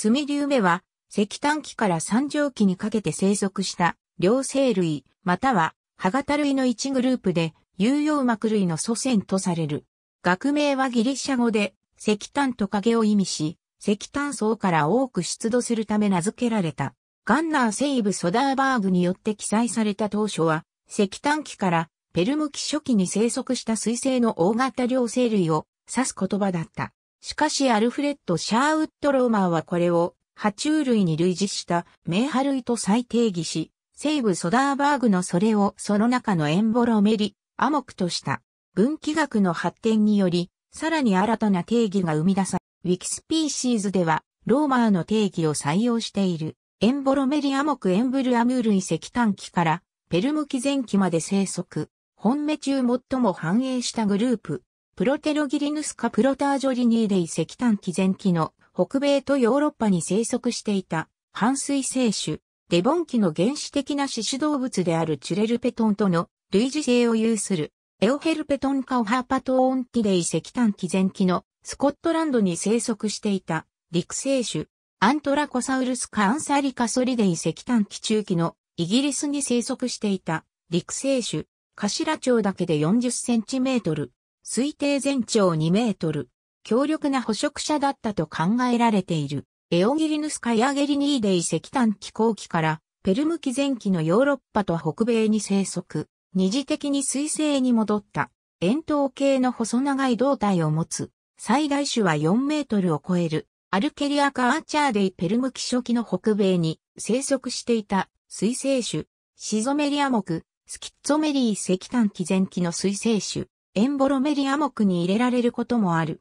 スミリュウメは、石炭期から三畳期にかけて生息した両生類、または歯型類の一グループで、有用膜類の祖先とされる。学名はギリシャ語で、石炭トカゲを意味し、石炭層から多く出土するため名付けられた。ガンナー西部ソダーバーグによって記載された当初は、石炭期からペルム期初期に生息した水星の大型両生類を指す言葉だった。しかしアルフレッド・シャーウッド・ローマーはこれを、爬虫類に類似したメーハ類と再定義し、西部ソダーバーグのそれをその中のエンボロメリ、アモクとした。分岐学の発展により、さらに新たな定義が生み出さ、ウィキスピーシーズでは、ローマーの定義を採用している。エンボロメリアモクエンブルアムール遺跡短期からペルム紀前期まで生息。本目中最も繁栄したグループ。プロテロギリヌスカプロタージョリニーデイ石炭紀前期の北米とヨーロッパに生息していた半水生種、デボン期の原始的な獅子動物であるチュレルペトンとの類似性を有するエオヘルペトンカオハーパトーンティレイ石炭紀前期のスコットランドに生息していた陸生種、アントラコサウルスカアンサリカソリデイ石炭紀中期のイギリスに生息していた陸生種、頭ウだけで40センチメートル、推定全長2メートル、強力な捕食者だったと考えられている。エオギリヌスカヤゲリニーデイ石炭気候期からペルム紀前期のヨーロッパと北米に生息、二次的に水星に戻った、円筒形の細長い胴体を持つ、最大種は4メートルを超える、アルケリアカアーチャーデイペルム紀初期の北米に生息していた水星種、シゾメリア目、スキッツォメリー石炭紀前期の水星種、エンボロメリア目に入れられることもある。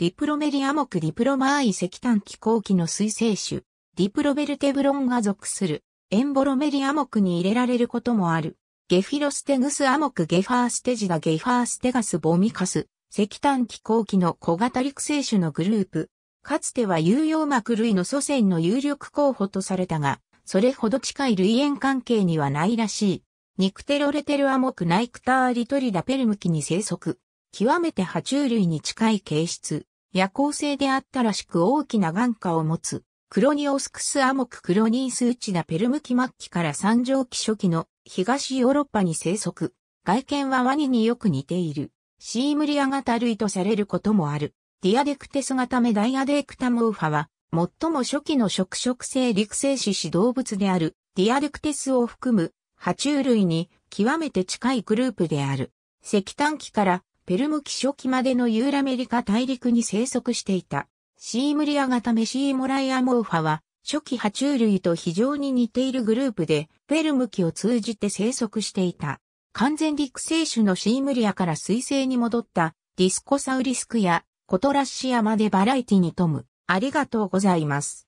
ディプロメリア目ディプロマーイ石炭気候期の水生種、ディプロベルテブロンが属する、エンボロメリア目に入れられることもある。ゲフィロステグスアモクゲファーステジダゲファーステガスボミカス、石炭気候期の小型陸生種のグループ。かつては有用膜類の祖先の有力候補とされたが、それほど近い類縁関係にはないらしい。ニクテロレテルアモクナイクターリトリダペルムキに生息。極めて爬虫類に近い形質。夜行性であったらしく大きな眼下を持つ。クロニオスクスアモククロニースウチダペルムキ末期から三畳期初期の東ヨーロッパに生息。外見はワニによく似ている。シームリア型類とされることもある。ディアデクテス型メダイアデクタモーファは、最も初期の食食性陸生種子動物であるディアデクテスを含む爬虫類に極めて近いグループである。石炭期からペルム期初期までのユーラメリカ大陸に生息していた。シームリア型メシーモライアモーファは初期爬虫類と非常に似ているグループでペルム期を通じて生息していた。完全陸生種のシームリアから水星に戻ったディスコサウリスクやコトラッシアまでバラエティに富む。ありがとうございます。